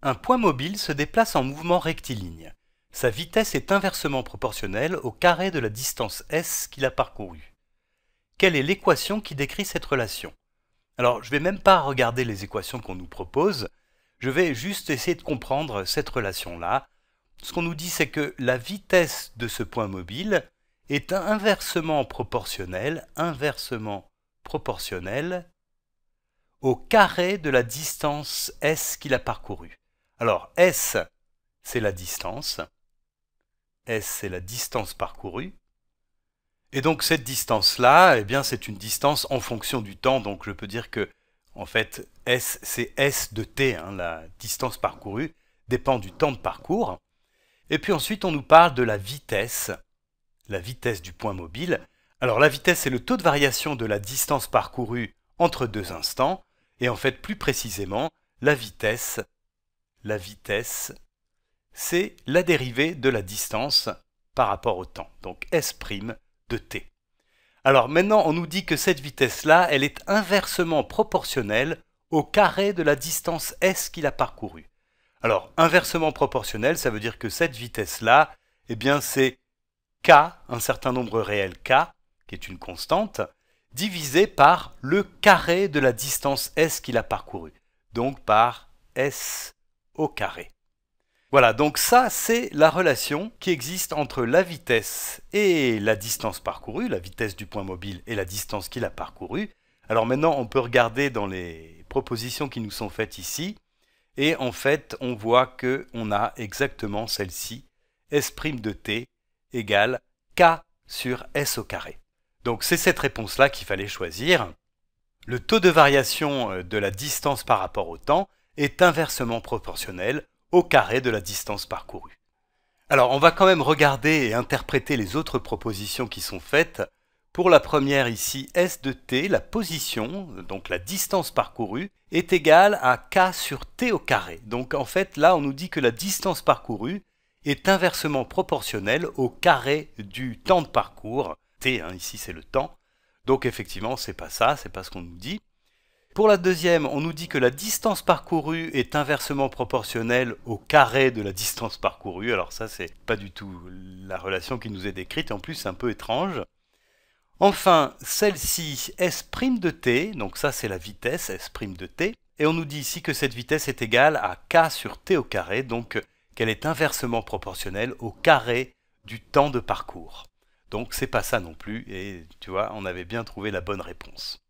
Un point mobile se déplace en mouvement rectiligne. Sa vitesse est inversement proportionnelle au carré de la distance s qu'il a parcourue. Quelle est l'équation qui décrit cette relation Alors, je ne vais même pas regarder les équations qu'on nous propose, je vais juste essayer de comprendre cette relation-là. Ce qu'on nous dit, c'est que la vitesse de ce point mobile est inversement proportionnelle, inversement proportionnelle au carré de la distance S qu'il a parcourue. Alors S, c'est la distance. S, c'est la distance parcourue. Et donc cette distance-là, eh bien c'est une distance en fonction du temps. Donc je peux dire que en fait S, c'est S de T, hein, la distance parcourue dépend du temps de parcours. Et puis ensuite on nous parle de la vitesse, la vitesse du point mobile. Alors la vitesse c'est le taux de variation de la distance parcourue entre deux instants. Et en fait plus précisément, la vitesse la vitesse, c'est la dérivée de la distance par rapport au temps, donc s' de t. Alors maintenant, on nous dit que cette vitesse-là, elle est inversement proportionnelle au carré de la distance s qu'il a parcourue. Alors, inversement proportionnelle, ça veut dire que cette vitesse-là, eh bien c'est k, un certain nombre réel k, qui est une constante, divisé par le carré de la distance s qu'il a parcourue, donc par s au carré. Voilà, donc ça c'est la relation qui existe entre la vitesse et la distance parcourue, la vitesse du point mobile et la distance qu'il a parcourue. Alors maintenant on peut regarder dans les propositions qui nous sont faites ici, et en fait on voit que on a exactement celle-ci, s' de t égale k sur s au carré. Donc c'est cette réponse-là qu'il fallait choisir. Le taux de variation euh, de la distance par rapport au temps, est inversement proportionnel au carré de la distance parcourue. Alors on va quand même regarder et interpréter les autres propositions qui sont faites. Pour la première ici, S de t, la position, donc la distance parcourue, est égale à k sur t au carré. Donc en fait là on nous dit que la distance parcourue est inversement proportionnelle au carré du temps de parcours, t hein, ici c'est le temps, donc effectivement, c'est pas ça, c'est pas ce qu'on nous dit. Pour la deuxième, on nous dit que la distance parcourue est inversement proportionnelle au carré de la distance parcourue. Alors ça, c'est pas du tout la relation qui nous est décrite, en plus c'est un peu étrange. Enfin, celle-ci, S' de t, donc ça c'est la vitesse, S' de t, et on nous dit ici que cette vitesse est égale à k sur t au carré, donc qu'elle est inversement proportionnelle au carré du temps de parcours. Donc c'est pas ça non plus, et tu vois, on avait bien trouvé la bonne réponse.